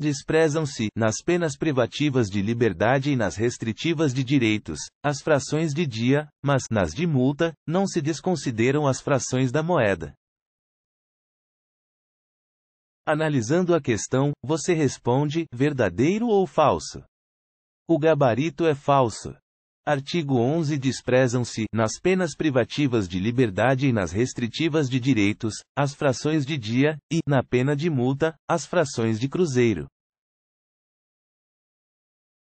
Desprezam-se, nas penas privativas de liberdade e nas restritivas de direitos, as frações de dia, mas, nas de multa, não se desconsideram as frações da moeda. Analisando a questão, você responde: verdadeiro ou falso? O gabarito é falso. Artigo 11 Desprezam-se, nas penas privativas de liberdade e nas restritivas de direitos, as frações de dia, e, na pena de multa, as frações de cruzeiro.